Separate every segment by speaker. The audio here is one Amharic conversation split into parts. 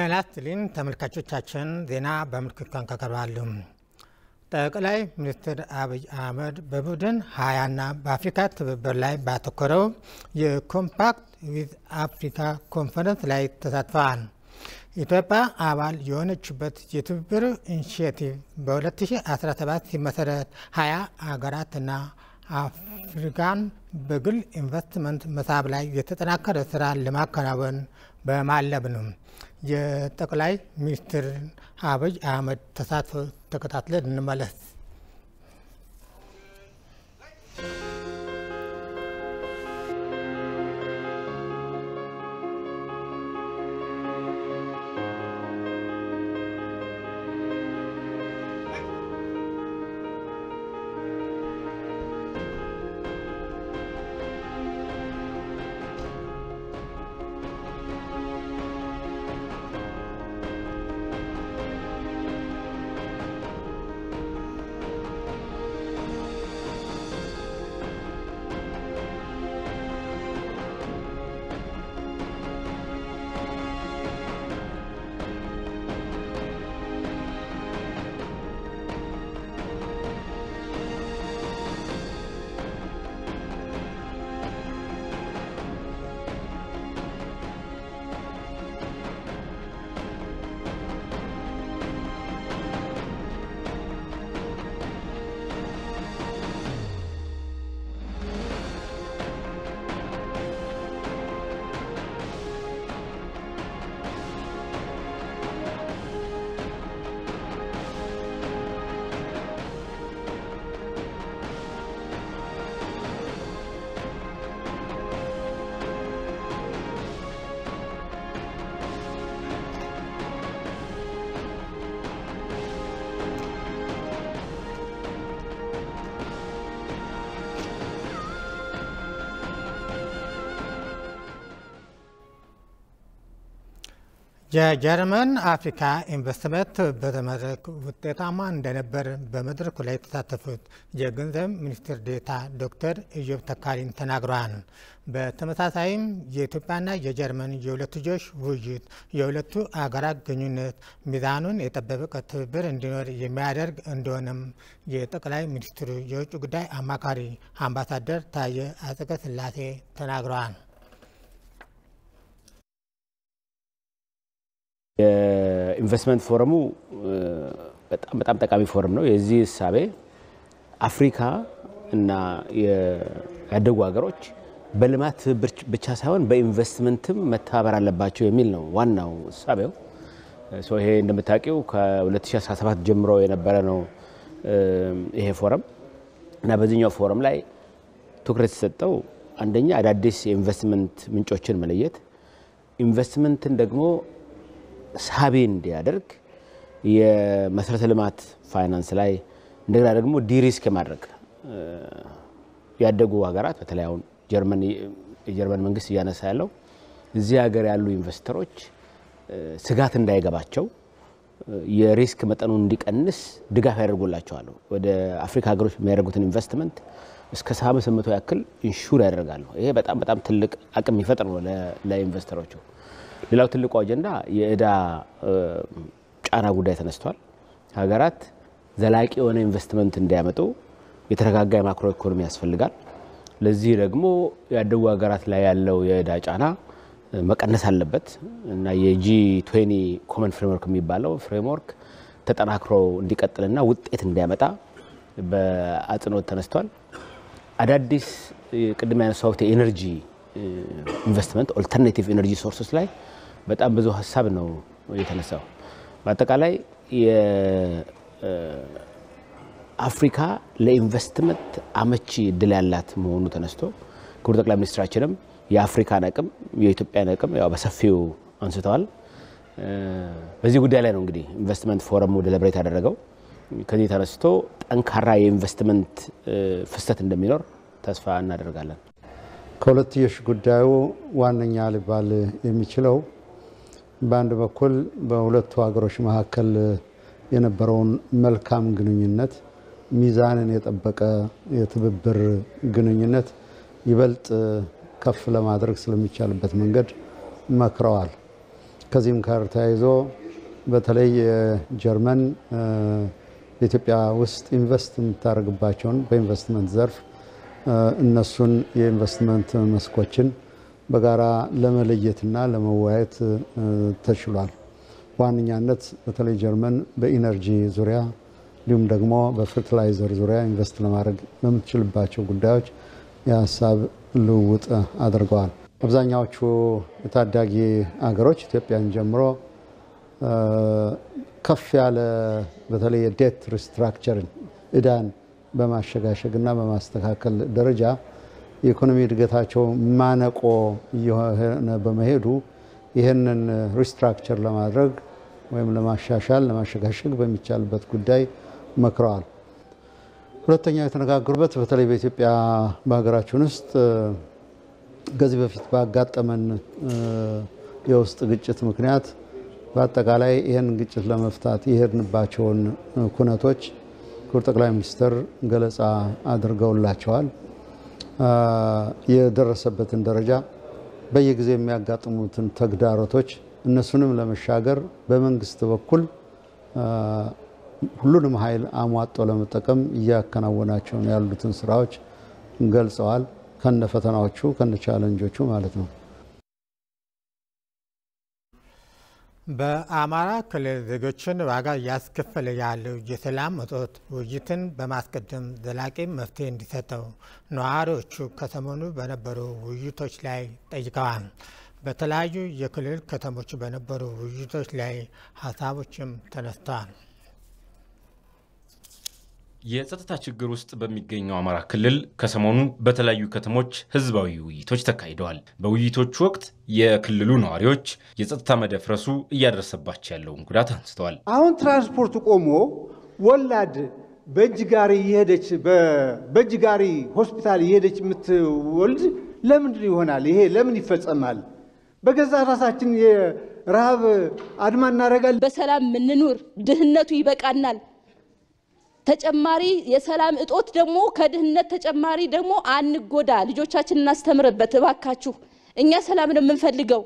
Speaker 1: ጤና ይስጥልኝ ተመልካቾቻችን፣ ዜና በምልክት ቋንቋ ይቀርባሉ። ጠቅላይ ሚኒስትር አብይ አህመድ በቡድን ሀያና በአፍሪካ ትብብር ላይ ባተኮረው የኮምፓክት ዊዝ አፍሪካ ኮንፈረንስ ላይ ተሳትፈዋል። ኢትዮጵያ አባል የሆነችበት የትብብር ኢኒሽቲቭ በ2017 ሲመሰረት 20 አገራትና አፍሪካን በግል ኢንቨስትመንት መሳብ ላይ የተጠናከረ ስራ ለማከናወን በማለብ ነው። የጠቅላይ ሚኒስትር አብይ አህመድ ተሳትፎ ተከታትለን እንመለስ። የጀርመን አፍሪካ ኢንቨስትመንት በመድረክ ውጤታማ እንደነበር በመድረኩ ላይ የተሳተፉት የገንዘብ ሚኒስትር ዴታ ዶክተር ኢዮብ ተካሊን ተናግረዋል። በተመሳሳይም የኢትዮጵያና የጀርመን የሁለትዮሽ ውይይት የሁለቱ አገራት ግንኙነት ሚዛኑን የጠበቀ ትብብር እንዲኖር የሚያደርግ እንደሆነም የጠቅላይ ሚኒስትሩ የውጭ ጉዳይ አማካሪ አምባሳደር ታየ አጽቀ ሥላሴ ተናግረዋል።
Speaker 2: የኢንቨስትመንት ፎረሙ በጣም በጣም ጠቃሚ ፎረም ነው። የዚህ እሳቤ አፍሪካ እና ያደጉ ሀገሮች በልማት ትብብር ብቻ ሳይሆን በኢንቨስትመንትም መተባበር አለባቸው የሚል ነው ዋናው እሳቤው። ይሄ እንደምታውቂው ከ2017 ጀምሮ የነበረ ነው ይሄ ፎረም እና በዚህኛው ፎረም ላይ ትኩረት የተሰጠው አንደኛ አዳዲስ የኢንቨስትመንት ምንጮችን መለየት ኢንቨስትመንትን ደግሞ ሳቢ እንዲያደርግ የመሰረተ ልማት ፋይናንስ ላይ እንደገና ደግሞ ዲሪስክ ማድረግ ያደጉ ሀገራት በተለይ አሁን የጀርመን መንግስት እያነሳ ያለው እዚህ ሀገር ያሉ ኢንቨስተሮች ስጋት እንዳይገባቸው የሪስክ መጠኑን እንዲቀንስ ድጋፍ ያደርጉላቸዋሉ። ወደ አፍሪካ ሀገሮች የሚያደርጉትን ኢንቨስትመንት እስከ ሰባ በመቶ ያክል ኢንሹር ያደርጋሉ። ይሄ በጣም በጣም ትልቅ አቅም ይፈጥር ነው ለኢንቨስተሮቹ። ሌላው ትልቁ አጀንዳ የእዳ ጫና ጉዳይ ተነስቷል። ሀገራት ዘላቂ የሆነ ኢንቨስትመንት እንዲያመጡ የተረጋጋ የማክሮ ኢኮኖሚ ያስፈልጋል። ለዚህ ደግሞ ያደጉ ሀገራት ላይ ያለው የእዳ ጫና መቀነስ አለበት እና የጂ ቱዌኒ ኮመን ፍሬምወርክ የሚባለው ፍሬምወርክ ተጠናክሮ እንዲቀጥልና ውጤት እንዲያመጣ በአጽንኦት ተነስቷል። አዳዲስ ቅድም ያነሳሁት የኤነርጂ ኢንቨስትመንት ኦልተርኔቲቭ ኤነርጂ ሶርሶች ላይ በጣም ብዙ ሀሳብ ነው የተነሳው። በአጠቃላይ አፍሪካ ለኢንቨስትመንት አመቺ እድል ያላት መሆኑ ተነስቶ ክቡር ጠቅላይ ሚኒስትራችንም የአፍሪካን አቅም የኢትዮጵያን አቅም ያው በሰፊው አንስተዋል። በዚህ ጉዳይ ላይ ነው እንግዲህ ኢንቨስትመንት ፎረሙ ደለብሬት ያደረገው። ከዚህ ተነስቶ ጠንካራ የኢንቨስትመንት ፍሰት እንደሚኖር ተስፋ እናደርጋለን።
Speaker 3: ከሁለትዮሽ ጉዳዩ ዋነኛ ሊባል የሚችለው በአንድ በኩል በሁለቱ ሀገሮች መካከል የነበረውን መልካም ግንኙነት ሚዛንን የጠበቀ የትብብር ግንኙነት ይበልጥ ከፍ ለማድረግ ስለሚቻልበት መንገድ መክረዋል። ከዚህም ጋር ተያይዞ በተለይ የጀርመን በኢትዮጵያ ውስጥ ኢንቨስት የምታደርግባቸውን በኢንቨስትመንት ዘርፍ እነሱን የኢንቨስትመንት መስኮችን በጋራ ለመለየትና ለመወያየት ተችሏል። በዋነኛነት በተለይ ጀርመን በኢነርጂ ዙሪያ እንዲሁም ደግሞ በፍርትላይዘር ዙሪያ ኢንቨስት ለማድረግ በምትችልባቸው ጉዳዮች የሀሳብ ልውውጥ አድርገዋል። አብዛኛዎቹ የታዳጊ አገሮች ኢትዮጵያን ጀምሮ ከፍ ያለ በተለይ የዴት ሪስትራክቸርን እዳን በማሸጋሸግና በማስተካከል ደረጃ የኢኮኖሚ እድገታቸው ማነቆ እየሆነ በመሄዱ ይህንን ሪስትራክቸር ለማድረግ ወይም ለማሻሻል ለማሸጋሸግ በሚቻልበት ጉዳይ መክረዋል። ሁለተኛው የተነጋገሩበት በተለይ በኢትዮጵያ በሀገራችን ውስጥ ከዚህ በፊት ባጋጠመን የውስጥ ግጭት ምክንያት በአጠቃላይ ይህን ግጭት ለመፍታት የሄድንባቸውን ኩነቶች ክቡር ጠቅላይ ሚኒስትር ገለጻ አድርገውላቸዋል። የደረሰበትን ደረጃ፣ በየጊዜው የሚያጋጥሙትን ተግዳሮቶች፣ እነሱንም ለመሻገር በመንግስት በኩል ሁሉንም ኃይል አሟጦ ለመጠቀም እያከናወናቸውን ያሉትን ስራዎች ገልጸዋል። ከነ ፈተናዎቹ ከነ ቻለንጆቹ ማለት ነው።
Speaker 1: በአማራ ክልል ዜጎችን ዋጋ እያስከፈለ ያለው የሰላም እጦት ውይይትን በማስቀደም ዘላቂ መፍትሄ እንዲሰጠው ነዋሪዎቹ ከሰሞኑ በነበሩ ውይይቶች ላይ ጠይቀዋል። በተለያዩ የክልል ከተሞች በነበሩ ውይይቶች ላይ ሀሳቦችም ተነስተዋል።
Speaker 4: የጸጥታ ችግር ውስጥ በሚገኘው አማራ ክልል ከሰሞኑ በተለያዩ ከተሞች ህዝባዊ ውይይቶች ተካሂደዋል። በውይይቶቹ ወቅት የክልሉ ነዋሪዎች የጸጥታ መደፍረሱ እያደረሰባቸው ያለውን ጉዳት አንስተዋል።
Speaker 3: አሁን ትራንስፖርቱ ቆሞ ወላድ በእጅ ጋሪ እየሄደች በእጅ ጋሪ ሆስፒታል እየሄደች የምትወልድ ለምንድን ይሆናል? ይሄ ለምን ይፈጸማል? በገዛ ራሳችን የረሃብ አድማ እናደርጋለን።
Speaker 5: በሰላም ምንኑር፣ ድህነቱ ይበቃናል። ተጨማሪ የሰላም እጦት ደግሞ ከድህነት ተጨማሪ ደግሞ አንጎዳ፣ ልጆቻችን እናስተምርበት እባካችሁ። እኛ ሰላም ነው የምንፈልገው።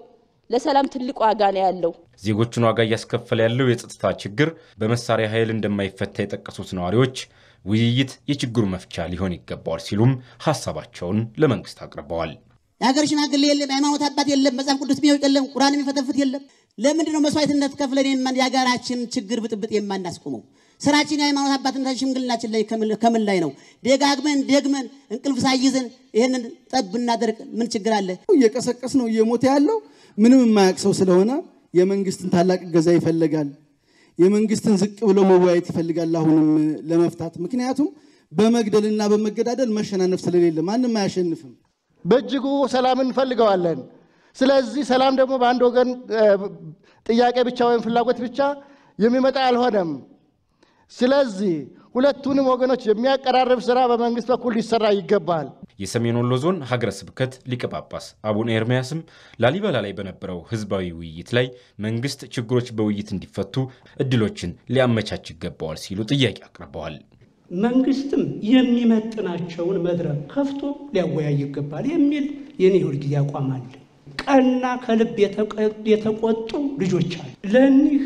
Speaker 5: ለሰላም ትልቅ ዋጋ ነው ያለው።
Speaker 4: ዜጎችን ዋጋ እያስከፈለ ያለው የጸጥታ ችግር በመሳሪያ ኃይል እንደማይፈታ የጠቀሱት ነዋሪዎች ውይይት የችግሩ መፍቻ ሊሆን ይገባዋል ሲሉም ሀሳባቸውን ለመንግስት አቅርበዋል።
Speaker 6: የሀገር
Speaker 5: ሽማግሌ የለም፣ የሃይማኖት አባት የለም፣ መጽሐፍ ቅዱስ የሚያውቅ የለም፣ ቁርአን የሚፈተፍት የለም። ለምንድን ነው መስዋዕትነት ከፍለን የሀገራችን ችግር ብጥብጥ የማናስቆመው? ስራችን የሃይማኖት አባትነታችን ሽምግልናችን ላይ ከምን ላይ ነው? ደጋግመን ደግመን እንቅልፍ ሳይዘን ይህንን ጠብ ብናደርግ ምን ችግር አለ? እየቀሰቀስ ነው እየሞተ ያለው ምንም የማያውቅ ሰው ስለሆነ የመንግስትን ታላቅ እገዛ
Speaker 3: ይፈልጋል። የመንግስትን ዝቅ ብሎ መወያየት ይፈልጋል። አሁንም ለመፍታት ምክንያቱም በመግደልና በመገዳደል መሸናነፍ ስለሌለ ማንም አያሸንፍም። በእጅጉ ሰላም እንፈልገዋለን። ስለዚህ ሰላም ደግሞ በአንድ ወገን ጥያቄ ብቻ ወይም ፍላጎት ብቻ የሚመጣ አልሆነም። ስለዚህ ሁለቱንም ወገኖች የሚያቀራርብ ስራ በመንግስት በኩል ሊሰራ ይገባል።
Speaker 4: የሰሜን ወሎ ዞን ሀገረ ስብከት ሊቀ ጳጳስ አቡነ ኤርምያስም ላሊበላ ላይ በነበረው ህዝባዊ ውይይት ላይ መንግስት ችግሮች በውይይት እንዲፈቱ እድሎችን ሊያመቻች ይገባዋል ሲሉ ጥያቄ አቅርበዋል።
Speaker 7: መንግስትም የሚመጥናቸውን መድረክ ከፍቶ ሊያወያይ ይገባል የሚል የኔ ሁልጊዜ አቋም አለ። ቀና ከልብ የተቆጡ ልጆች አሉ ለኒህ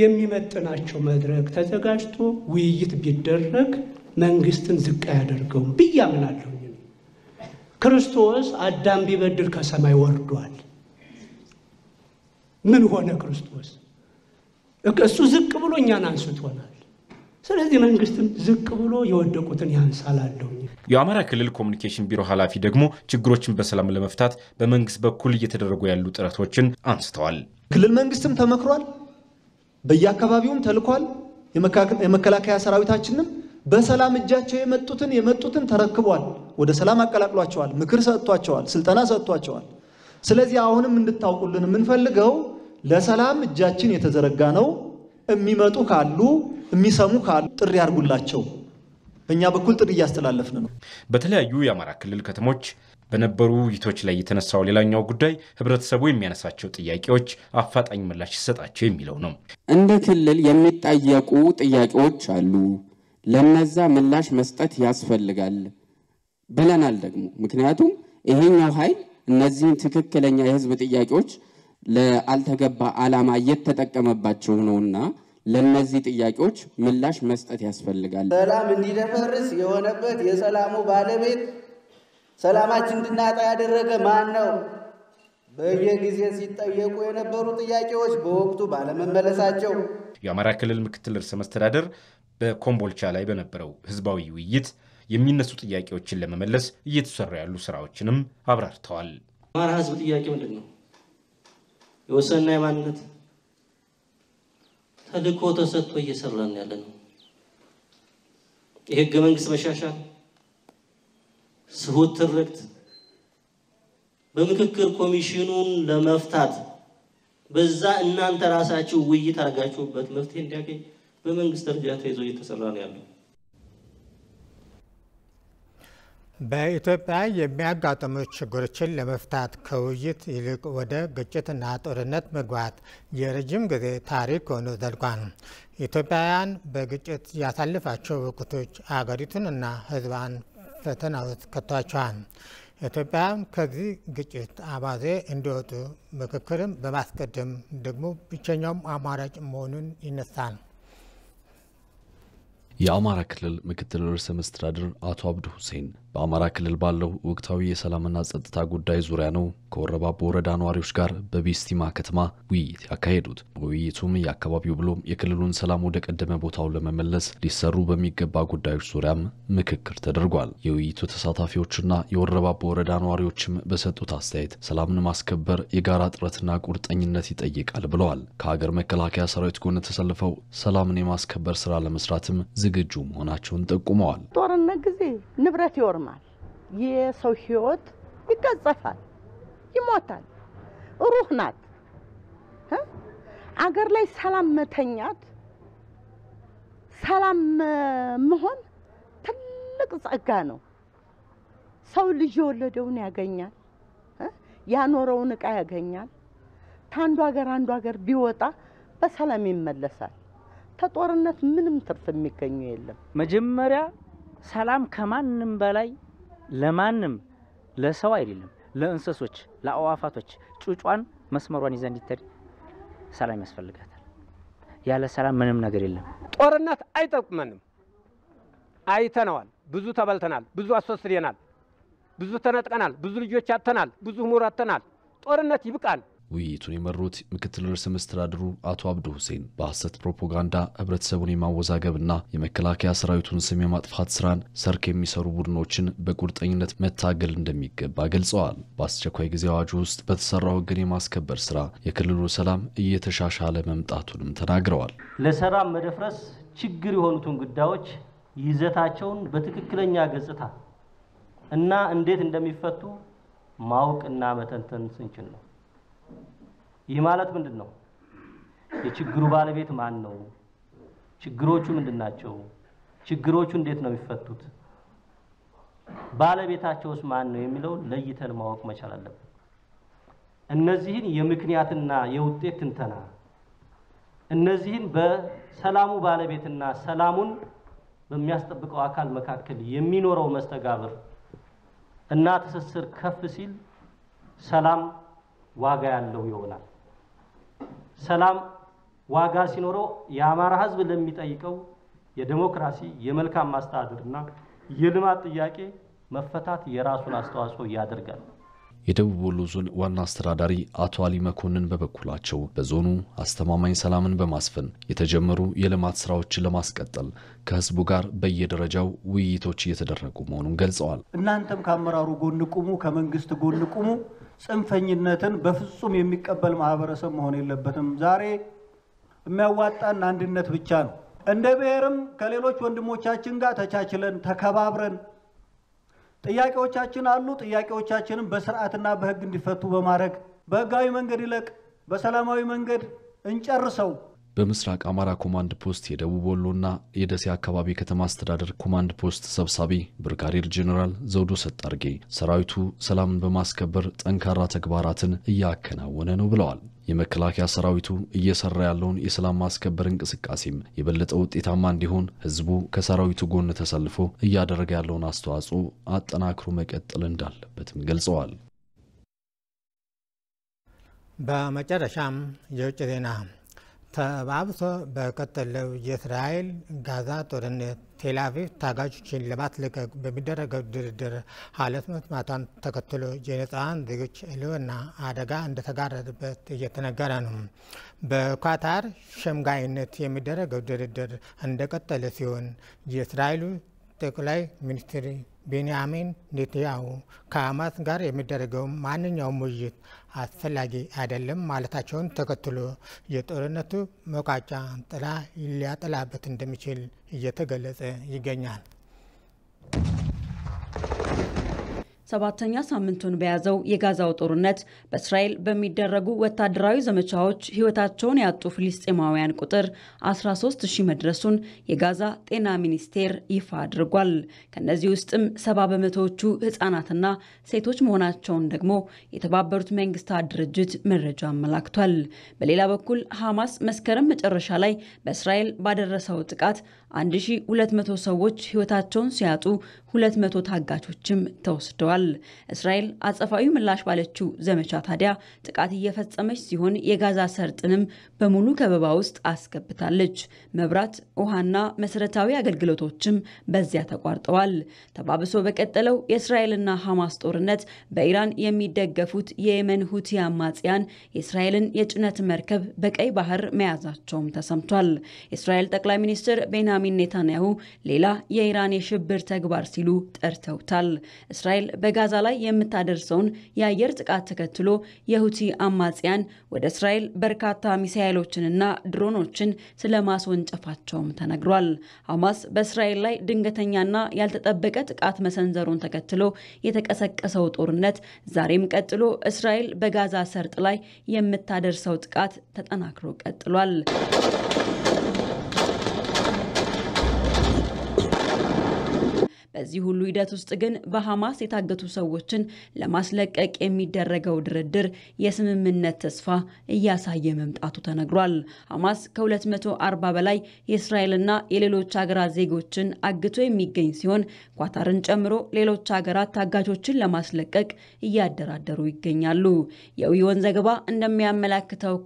Speaker 7: የሚመጥናቸው መድረክ ተዘጋጅቶ ውይይት ቢደረግ መንግስትን ዝቅ አያደርገውም ብዬ አምናለሁ። ክርስቶስ አዳም ቢበድል ከሰማይ ወርዷል። ምን ሆነ? ክርስቶስ እሱ ዝቅ ብሎ እኛን አንስቶናል። ስለዚህ መንግስትም ዝቅ ብሎ የወደቁትን ያንሳላለሁ።
Speaker 4: የአማራ ክልል ኮሚኒኬሽን ቢሮ ኃላፊ ደግሞ ችግሮችን በሰላም ለመፍታት በመንግስት በኩል እየተደረጉ ያሉ ጥረቶችን አንስተዋል።
Speaker 3: ክልል መንግስትም ተመክሯል። በየአካባቢውም ተልኳል። የመከላከያ ሰራዊታችንም በሰላም እጃቸው የመጡትን የመጡትን ተረክቧል። ወደ ሰላም አቀላቅሏቸዋል። ምክር ሰጥቷቸዋል። ስልጠና ሰጥቷቸዋል። ስለዚህ አሁንም እንድታውቁልን የምንፈልገው ለሰላም እጃችን የተዘረጋ ነው። የሚመጡ ካሉ የሚሰሙ ካሉ ጥሪ ያርጉላቸው። በእኛ በኩል ጥሪ እያስተላለፍን ነው።
Speaker 4: በተለያዩ የአማራ ክልል ከተሞች በነበሩ ውይይቶች ላይ የተነሳው ሌላኛው ጉዳይ ህብረተሰቡ የሚያነሳቸው ጥያቄዎች አፋጣኝ ምላሽ ይሰጣቸው የሚለው ነው። እንደ ክልል የሚጠየቁ ጥያቄዎች አሉ። ለነዛ ምላሽ መስጠት ያስፈልጋል ብለናል ደግሞ ምክንያቱም ይሄኛው ኃይል እነዚህን ትክክለኛ የህዝብ ጥያቄዎች ለአልተገባ ዓላማ እየተጠቀመባቸው ነውና ለነዚህ ጥያቄዎች ምላሽ መስጠት ያስፈልጋል።
Speaker 7: ሰላም እንዲደፈርስ የሆነበት የሰላሙ ባለቤት ሰላማችን እንድናጣ ያደረገ ማን ነው? በየጊዜ ሲጠየቁ የነበሩ ጥያቄዎች በወቅቱ ባለመመለሳቸው
Speaker 4: የአማራ ክልል ምክትል ርዕሰ መስተዳደር በኮምቦልቻ ላይ በነበረው ህዝባዊ ውይይት የሚነሱ ጥያቄዎችን ለመመለስ እየተሰሩ ያሉ ስራዎችንም አብራርተዋል።
Speaker 7: አማራ ህዝብ ጥያቄ ምንድን ነው? የወሰንና የማንነት ተልእኮ ተሰጥቶ እየሰራን ያለ ነው። የህገ መንግስት መሻሻል ስሁት ትርክት በምክክር ኮሚሽኑን ለመፍታት በዛ እናንተ ራሳችሁ ውይይት አድርጋችሁበት መፍትሄ እንዲያገኝ በመንግስት ደረጃ ተይዞ እየተሰራ ነው ያለው።
Speaker 1: በኢትዮጵያ የሚያጋጥሙ ችግሮችን ለመፍታት ከውይይት ይልቅ ወደ ግጭትና ጦርነት መግባት የረጅም ጊዜ ታሪክ ሆኖ ዘልቋል። ኢትዮጵያውያን በግጭት ያሳልፋቸው ወቅቶች አገሪቱንና ሕዝቧን ፈተናዎች ከቷቸዋል። ኢትዮጵያውያን ከዚህ ግጭት አባዜ እንዲወጡ ምክክርም በማስቀደም ደግሞ ብቸኛውም አማራጭ መሆኑን ይነሳል።
Speaker 6: የአማራ ክልል ምክትል ርዕሰ መስተዳድር አቶ አብዱ ሁሴን በአማራ ክልል ባለው ወቅታዊ የሰላምና ጸጥታ ጉዳይ ዙሪያ ነው ከወረባቦ ወረዳ ነዋሪዎች ጋር በቤስቲማ ከተማ ውይይት ያካሄዱት። በውይይቱም የአካባቢው ብሎም የክልሉን ሰላም ወደ ቀደመ ቦታው ለመመለስ ሊሰሩ በሚገባ ጉዳዮች ዙሪያም ምክክር ተደርጓል። የውይይቱ ተሳታፊዎችና የወረባቦ ወረዳ ነዋሪዎችም በሰጡት አስተያየት ሰላምን ማስከበር የጋራ ጥረትና ቁርጠኝነት ይጠይቃል ብለዋል። ከሀገር መከላከያ ሰራዊት ጎን ተሰልፈው ሰላምን የማስከበር ስራ ለመስራትም ዝግጁ መሆናቸውን ጠቁመዋል።
Speaker 5: ጦርነት ጊዜ ንብረት ይወርም ይቆማል፣ የሰው ህይወት ይቀጸፋል፣ ይሞታል። ሩህ ናት። አገር ላይ ሰላም መተኛት፣ ሰላም መሆን ትልቅ ጸጋ ነው። ሰው ልጅ የወለደውን ያገኛል፣ ያኖረውን እቃ ያገኛል። ከአንዱ ሀገር አንዱ ሀገር ቢወጣ በሰላም ይመለሳል። ከጦርነት ምንም ትርፍ የሚገኙ የለም። መጀመሪያ
Speaker 7: ሰላም ከማንም በላይ ለማንም ለሰው አይደለም፣ ለእንስሶች፣ ለአዋፋቶች ጩጯን መስመሯን ይዛ እንዲተድ ሰላም ያስፈልጋታል። ያለ ሰላም ምንም ነገር የለም። ጦርነት አይጠቅመንም። አይተነዋል።
Speaker 1: ብዙ ተበልተናል፣ ብዙ አስወስደናል፣ ብዙ ተነጥቀናል፣ ብዙ ልጆች አተናል፣ ብዙ ምሁር
Speaker 2: አተናል። ጦርነት ይብቃል።
Speaker 6: ውይይቱን የመሩት ምክትል ርዕሰ መስተዳድሩ አቶ አብዱ ሁሴን በሐሰት ፕሮፓጋንዳ ህብረተሰቡን የማወዛገብና የመከላከያ ሰራዊቱን ስም የማጥፋት ስራን ሰርክ የሚሰሩ ቡድኖችን በቁርጠኝነት መታገል እንደሚገባ ገልጸዋል። በአስቸኳይ ጊዜ አዋጁ ውስጥ በተሰራው ህግን የማስከበር ስራ የክልሉ ሰላም እየተሻሻለ መምጣቱንም ተናግረዋል።
Speaker 7: ለሰላም መደፍረስ ችግር የሆኑትን ጉዳዮች ይዘታቸውን በትክክለኛ ገጽታ እና እንዴት እንደሚፈቱ ማወቅና መተንተን ስንችል ነው። ይህ ማለት ምንድን ነው? የችግሩ ባለቤት ማን ነው? ችግሮቹ ምንድን ናቸው? ችግሮቹ እንዴት ነው የሚፈቱት? ባለቤታቸውስ ማን ነው የሚለው ለይተን ማወቅ መቻል አለብን። እነዚህን የምክንያትና የውጤት ትንተና እነዚህን በሰላሙ ባለቤትና ሰላሙን በሚያስጠብቀው አካል መካከል የሚኖረው መስተጋብር እና ትስስር ከፍ ሲል ሰላም ዋጋ ያለው ይሆናል። ሰላም ዋጋ ሲኖረው የአማራ ህዝብ ለሚጠይቀው የዴሞክራሲ የመልካም ማስተዳደርና የልማት ጥያቄ መፈታት የራሱን አስተዋጽኦ ያደርጋል።
Speaker 6: የደቡብ ወሎ ዞን ዋና አስተዳዳሪ አቶ አሊ መኮንን በበኩላቸው በዞኑ አስተማማኝ ሰላምን በማስፈን የተጀመሩ የልማት ስራዎችን ለማስቀጠል ከህዝቡ ጋር በየደረጃው ውይይቶች እየተደረጉ መሆኑን ገልጸዋል።
Speaker 7: እናንተም ከአመራሩ ጎን ቁሙ፣ ከመንግስት ጎን ቁሙ። ጽንፈኝነትን በፍጹም የሚቀበል ማህበረሰብ መሆን የለበትም። ዛሬ የሚያዋጣን አንድነት ብቻ ነው። እንደ ብሔርም ከሌሎች ወንድሞቻችን ጋር ተቻችለን ተከባብረን ጥያቄዎቻችን አሉ። ጥያቄዎቻችንም በስርዓትና በህግ እንዲፈቱ በማድረግ በህጋዊ መንገድ ይለቅ በሰላማዊ መንገድ እንጨርሰው።
Speaker 6: በምስራቅ አማራ ኮማንድ ፖስት የደቡብ ወሎና የደሴ አካባቢ ከተማ አስተዳደር ኮማንድ ፖስት ሰብሳቢ ብርጋዴር ጄኔራል ዘውዶ ሰጣርጌ ሰራዊቱ ሰላምን በማስከበር ጠንካራ ተግባራትን እያከናወነ ነው ብለዋል። የመከላከያ ሰራዊቱ እየሰራ ያለውን የሰላም ማስከበር እንቅስቃሴም የበለጠ ውጤታማ እንዲሆን ህዝቡ ከሰራዊቱ ጎን ተሰልፎ እያደረገ ያለውን አስተዋጽኦ አጠናክሮ መቀጠል እንዳለበትም ገልጸዋል።
Speaker 1: በመጨረሻም የውጭ ዜና ተባብሶ በቀጠለው የእስራኤል ጋዛ ጦርነት ቴላቪቭ አቪቭ ታጋቾችን ለማስለቀቅ በሚደረገው ድርድር ኃላፊነት ማጣቷን ተከትሎ የንጹሐን ዜጎች ሕልውና አደጋ እንደተጋረጠበት እየተነገረ ነው። በኳታር ሸምጋይነት የሚደረገው ድርድር እንደቀጠለ ሲሆን የእስራኤሉ ጠቅላይ ሚኒስትር ቤንያሚን ኔትንያሁ ከሐማስ ጋር የሚደረገው ማንኛውም ውይይት አስፈላጊ አይደለም ማለታቸውን ተከትሎ የጦርነቱ መቋጫ ጥላ ሊያጠላበት እንደሚችል እየተገለጸ ይገኛል።
Speaker 5: ሰባተኛ ሳምንቱን በያዘው የጋዛው ጦርነት በእስራኤል በሚደረጉ ወታደራዊ ዘመቻዎች ሕይወታቸውን ያጡ ፍልስጤማውያን ቁጥር 13 ሺህ መድረሱን የጋዛ ጤና ሚኒስቴር ይፋ አድርጓል። ከእነዚህ ውስጥም ሰባ በመቶዎቹ ሕፃናትና ሴቶች መሆናቸውን ደግሞ የተባበሩት መንግስታት ድርጅት መረጃ አመላክቷል። በሌላ በኩል ሐማስ መስከረም መጨረሻ ላይ በእስራኤል ባደረሰው ጥቃት 1200 ሰዎች ሕይወታቸውን ሲያጡ 200 ታጋቾችም ተወስደዋል። ተናግረዋል። እስራኤል አጸፋዊ ምላሽ ባለችው ዘመቻ ታዲያ ጥቃት እየፈጸመች ሲሆን የጋዛ ሰርጥንም በሙሉ ከበባ ውስጥ አስገብታለች። መብራት፣ ውሃና መሰረታዊ አገልግሎቶችም በዚያ ተቋርጠዋል። ተባብሶ በቀጠለው የእስራኤልና ሐማስ ጦርነት በኢራን የሚደገፉት የየመን ሁቲ አማጽያን የእስራኤልን የጭነት መርከብ በቀይ ባህር መያዛቸውም ተሰምቷል። የእስራኤል ጠቅላይ ሚኒስትር ቤንያሚን ኔታንያሁ ሌላ የኢራን የሽብር ተግባር ሲሉ ጠርተውታል። እስራኤል በጋዛ ላይ የምታደርሰውን የአየር ጥቃት ተከትሎ የሁቲ አማጽያን ወደ እስራኤል በርካታ ሚሳኤሎችንና ድሮኖችን ስለማስወንጨፋቸውም ተነግሯል። ሐማስ በእስራኤል ላይ ድንገተኛና ያልተጠበቀ ጥቃት መሰንዘሩን ተከትሎ የተቀሰቀሰው ጦርነት ዛሬም ቀጥሎ እስራኤል በጋዛ ሰርጥ ላይ የምታደርሰው ጥቃት ተጠናክሮ ቀጥሏል። በዚህ ሁሉ ሂደት ውስጥ ግን በሐማስ የታገቱ ሰዎችን ለማስለቀቅ የሚደረገው ድርድር የስምምነት ተስፋ እያሳየ መምጣቱ ተነግሯል። ሐማስ ከ240 በላይ የእስራኤልና የሌሎች ሀገራት ዜጎችን አግቶ የሚገኝ ሲሆን ኳታርን ጨምሮ ሌሎች ሀገራት ታጋቾችን ለማስለቀቅ እያደራደሩ ይገኛሉ። የዊዮን ዘገባ እንደሚያመላክተው